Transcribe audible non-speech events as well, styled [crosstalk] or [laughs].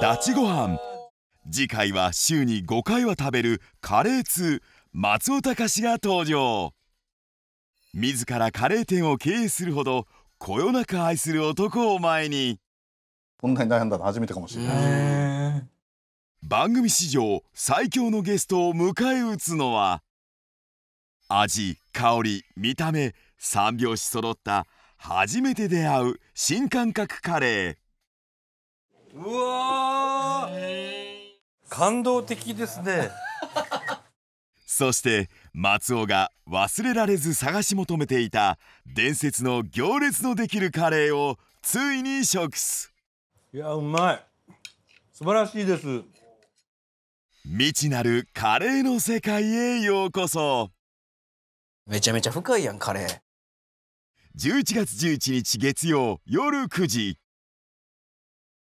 ダチご飯次回は週に5回は食べるカレー通松尾隆が登場自らカレー店を経営するほどこよなく愛する男を前にこんなに悩んだの初めてかもしれない番組史上最強のゲストを迎え撃つのは味香り見た目三拍子揃った初めて出会う新感覚カレー感動的ですね [laughs] そして松尾が忘れられず探し求めていた伝説の行列のできるカレーをついに食すいやうまい素晴らしいです未知なるカレーの世界へようこそめちゃめちゃ深いやんカレー11月11日月曜夜9時